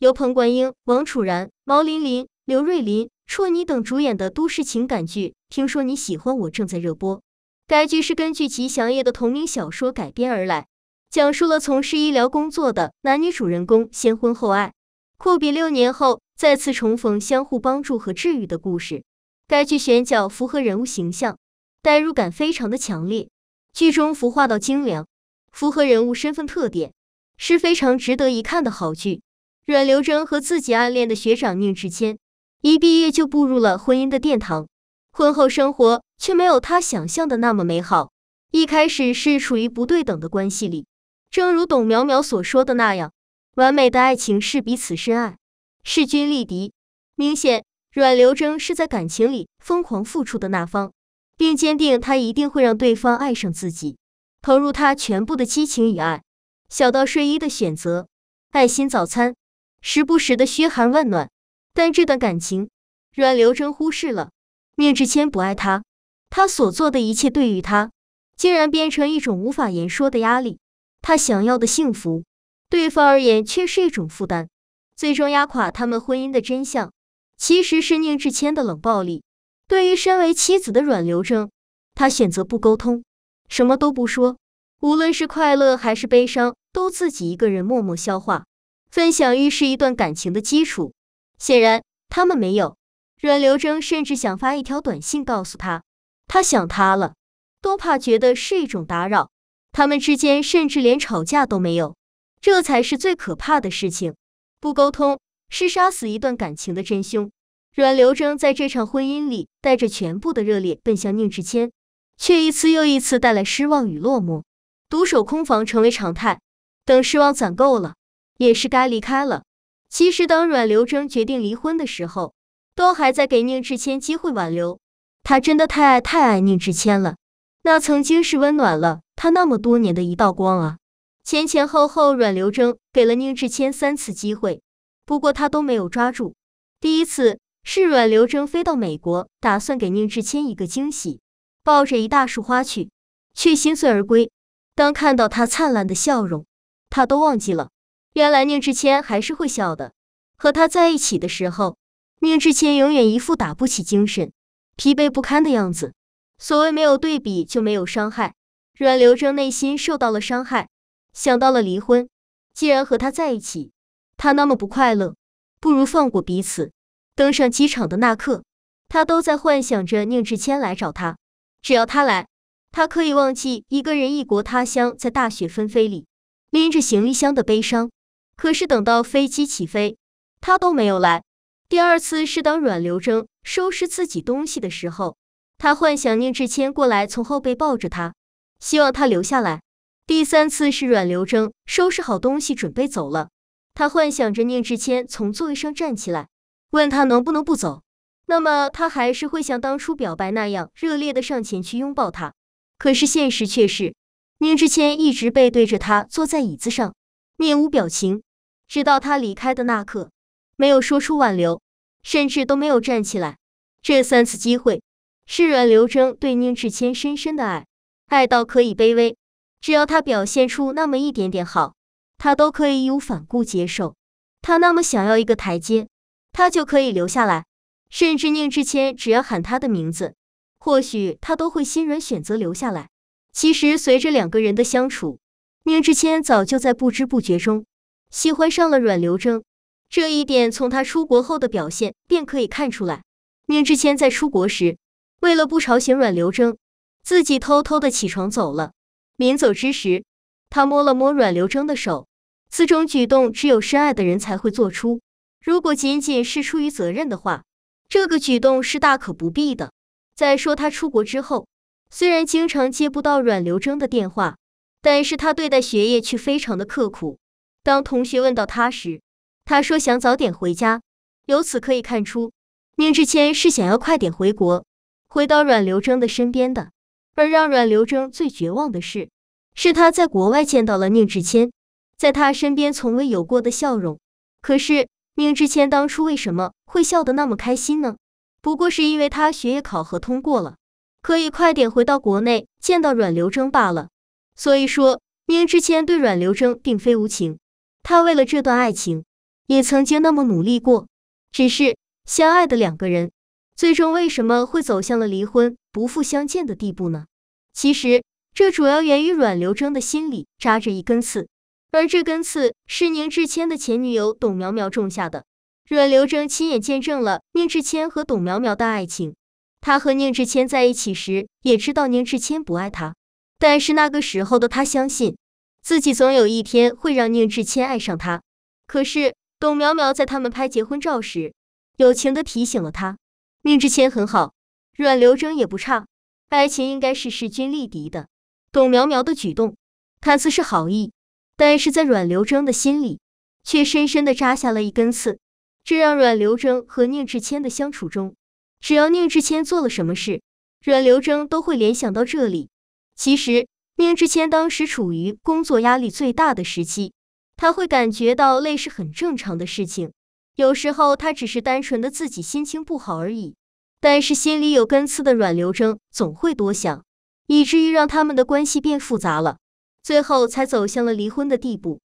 由彭冠英、王楚然、毛林林、刘瑞麟、啜妮等主演的都市情感剧《听说你喜欢我》正在热播。该剧是根据吉祥夜的同名小说改编而来，讲述了从事医疗工作的男女主人公先婚后爱，阔别六年后再次重逢，相互帮助和治愈的故事。该剧选角符合人物形象，代入感非常的强烈，剧中服化到精良，符合人物身份特点，是非常值得一看的好剧。阮流筝和自己暗恋的学长宁志谦，一毕业就步入了婚姻的殿堂。婚后生活却没有他想象的那么美好。一开始是处于不对等的关系里，正如董苗苗所说的那样，完美的爱情是彼此深爱、势均力敌。明显，阮流筝是在感情里疯狂付出的那方，并坚定他一定会让对方爱上自己，投入他全部的激情与爱，小到睡衣的选择，爱心早餐。时不时的嘘寒问暖，但这段感情，阮流筝忽视了。宁志谦不爱她，他所做的一切对于他，竟然变成一种无法言说的压力。他想要的幸福，对方而言却是一种负担。最终压垮他们婚姻的真相，其实是宁志谦的冷暴力。对于身为妻子的阮流筝，他选择不沟通，什么都不说，无论是快乐还是悲伤，都自己一个人默默消化。分享欲是一段感情的基础，显然他们没有。阮刘征甚至想发一条短信告诉他，他想他了，多怕觉得是一种打扰。他们之间甚至连吵架都没有，这才是最可怕的事情。不沟通是杀死一段感情的真凶。阮刘征在这场婚姻里带着全部的热烈奔向宁志谦，却一次又一次带来失望与落寞，独守空房成为常态。等失望攒够了。也是该离开了。其实，当阮刘征决定离婚的时候，都还在给宁志谦机会挽留。他真的太爱太爱宁志谦了，那曾经是温暖了他那么多年的一道光啊！前前后后，阮刘征给了宁志谦三次机会，不过他都没有抓住。第一次是阮刘征飞到美国，打算给宁志谦一个惊喜，抱着一大束花去，却心碎而归。当看到他灿烂的笑容，他都忘记了。原来宁志谦还是会笑的。和他在一起的时候，宁志谦永远一副打不起精神、疲惫不堪的样子。所谓没有对比就没有伤害，阮流正内心受到了伤害，想到了离婚。既然和他在一起，他那么不快乐，不如放过彼此。登上机场的那刻，他都在幻想着宁志谦来找他。只要他来，他可以忘记一个人异国他乡，在大雪纷飞里拎着行李箱的悲伤。可是等到飞机起飞，他都没有来。第二次是当阮刘征收拾自己东西的时候，他幻想宁志谦过来从后背抱着他，希望他留下来。第三次是阮刘征收拾好东西准备走了，他幻想着宁志谦从座位上站起来，问他能不能不走，那么他还是会像当初表白那样热烈的上前去拥抱他。可是现实却是，宁志谦一直背对着他坐在椅子上，面无表情。直到他离开的那刻，没有说出挽留，甚至都没有站起来。这三次机会，是阮刘征对宁志谦深深的爱，爱到可以卑微，只要他表现出那么一点点好，他都可以义无反顾接受。他那么想要一个台阶，他就可以留下来，甚至宁志谦只要喊他的名字，或许他都会心软选择留下来。其实，随着两个人的相处，宁志谦早就在不知不觉中。喜欢上了阮流征这一点，从他出国后的表现便可以看出来。宁志谦在出国时，为了不吵醒阮流征，自己偷偷的起床走了。临走之时，他摸了摸阮流征的手，此种举动只有深爱的人才会做出。如果仅仅是出于责任的话，这个举动是大可不必的。再说他出国之后，虽然经常接不到阮流征的电话，但是他对待学业却非常的刻苦。当同学问到他时，他说想早点回家。由此可以看出，宁志谦是想要快点回国，回到阮刘征的身边的。而让阮刘征最绝望的是，是他在国外见到了宁志谦，在他身边从未有过的笑容。可是宁志谦当初为什么会笑得那么开心呢？不过是因为他学业考核通过了，可以快点回到国内见到阮刘征罢了。所以说，宁志谦对阮刘征并非无情。他为了这段爱情，也曾经那么努力过。只是相爱的两个人，最终为什么会走向了离婚、不复相见的地步呢？其实，这主要源于阮刘征的心里扎着一根刺，而这根刺是宁志谦的前女友董苗苗种下的。阮刘征亲眼见证了宁志谦和董苗苗的爱情，他和宁志谦在一起时，也知道宁志谦不爱他，但是那个时候的他相信。自己总有一天会让宁志谦爱上他。可是董苗苗在他们拍结婚照时，友情的提醒了他。宁志谦很好，阮刘征也不差，爱情应该是势均力敌的。董苗苗的举动看似是好意，但是在阮刘征的心里却深深的扎下了一根刺。这让阮刘征和宁志谦的相处中，只要宁志谦做了什么事，阮刘征都会联想到这里。其实。宁志谦当时处于工作压力最大的时期，他会感觉到累是很正常的事情。有时候他只是单纯的自己心情不好而已。但是心里有根刺的阮经天总会多想，以至于让他们的关系变复杂了，最后才走向了离婚的地步。